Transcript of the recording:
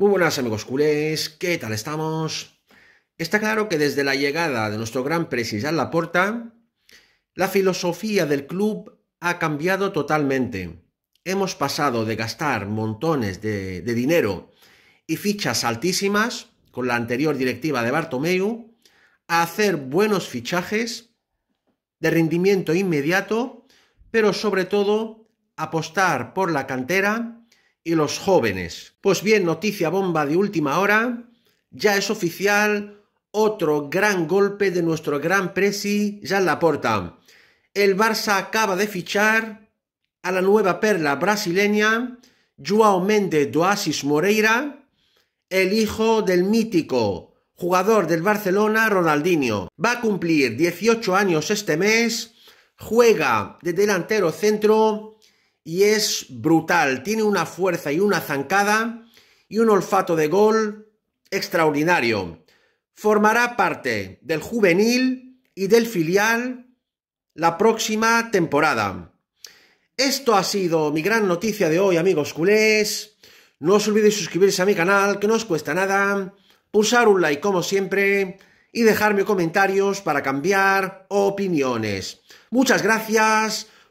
Muy buenas amigos culés, ¿qué tal estamos? Está claro que desde la llegada de nuestro gran presidente Laporta, la filosofía del club ha cambiado totalmente. Hemos pasado de gastar montones de, de dinero y fichas altísimas con la anterior directiva de Bartomeu a hacer buenos fichajes de rendimiento inmediato, pero sobre todo apostar por la cantera y los jóvenes. Pues bien, noticia bomba de última hora, ya es oficial otro gran golpe de nuestro gran presi la Laporta. El Barça acaba de fichar a la nueva perla brasileña João Méndez Doasis Moreira, el hijo del mítico jugador del Barcelona Ronaldinho. Va a cumplir 18 años este mes, juega de delantero centro y es brutal. Tiene una fuerza y una zancada y un olfato de gol extraordinario. Formará parte del juvenil y del filial la próxima temporada. Esto ha sido mi gran noticia de hoy, amigos culés. No os olvidéis suscribirse a mi canal, que no os cuesta nada, pulsar un like como siempre y dejarme comentarios para cambiar opiniones. Muchas gracias.